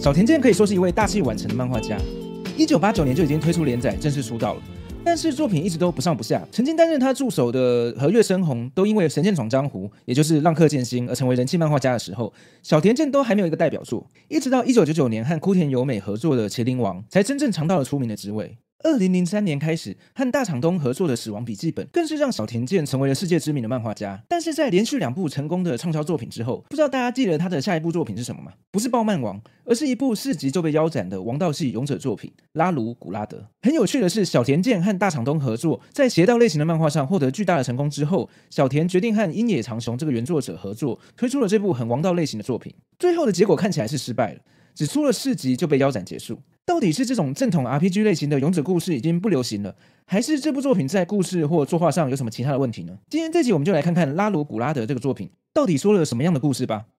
小田健可以说是一位大器晚成的漫画家，一九八九年就已经推出连载，正式出道了。但是作品一直都不上不下。曾经担任他助手的和月生红都因为《神剑闯江湖》，也就是《浪客剑心》，而成为人气漫画家的时候，小田健都还没有一个代表作。一直到一九九九年和枯田由美合作的《麒麟王》，才真正尝到了出名的滋味。二零零三年开始和大厂东合作的《死亡笔记本》更是让小田健成为了世界知名的漫画家。但是在连续两部成功的畅销作品之后，不知道大家记得他的下一部作品是什么吗？不是《爆漫王》，而是一部四集就被腰斩的王道系勇者作品《拉鲁古拉德》。很有趣的是，小田健和大厂东合作在邪道类型的漫画上获得巨大的成功之后，小田决定和鹰野长雄这个原作者合作，推出了这部很王道类型的作品。最后的结果看起来是失败了，只出了四集就被腰斩结束。到底是这种正统 RPG 类型的勇者故事已经不流行了，还是这部作品在故事或作画上有什么其他的问题呢？今天这集我们就来看看拉鲁古拉德这个作品到底说了什么样的故事吧。